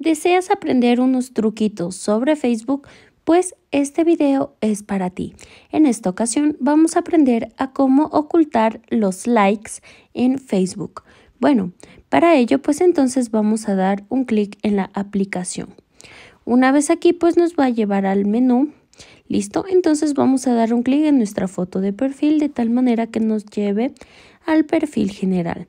¿Deseas aprender unos truquitos sobre Facebook? Pues este video es para ti. En esta ocasión vamos a aprender a cómo ocultar los likes en Facebook. Bueno, para ello pues entonces vamos a dar un clic en la aplicación. Una vez aquí pues nos va a llevar al menú ¿Listo? Entonces vamos a dar un clic en nuestra foto de perfil de tal manera que nos lleve al perfil general.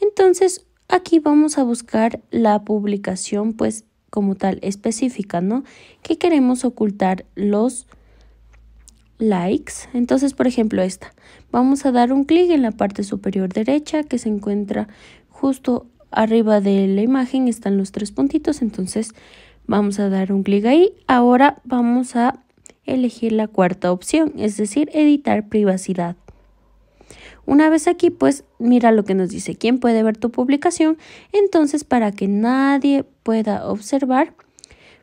Entonces Aquí vamos a buscar la publicación, pues como tal específica, ¿no? Que queremos ocultar los likes. Entonces, por ejemplo, esta. Vamos a dar un clic en la parte superior derecha que se encuentra justo arriba de la imagen. Están los tres puntitos. Entonces, vamos a dar un clic ahí. Ahora vamos a elegir la cuarta opción, es decir, editar privacidad. Una vez aquí, pues mira lo que nos dice, ¿quién puede ver tu publicación? Entonces, para que nadie pueda observar,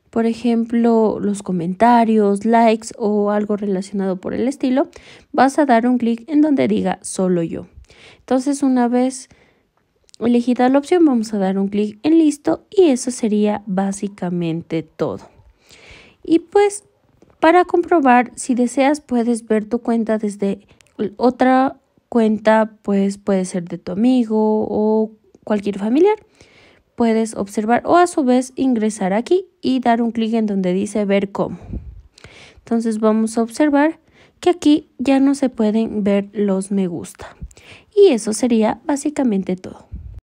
por ejemplo, los comentarios, likes o algo relacionado por el estilo, vas a dar un clic en donde diga solo yo. Entonces, una vez elegida la opción, vamos a dar un clic en listo y eso sería básicamente todo. Y pues, para comprobar, si deseas, puedes ver tu cuenta desde otra cuenta pues puede ser de tu amigo o cualquier familiar. Puedes observar o a su vez ingresar aquí y dar un clic en donde dice ver cómo. Entonces vamos a observar que aquí ya no se pueden ver los me gusta. Y eso sería básicamente todo.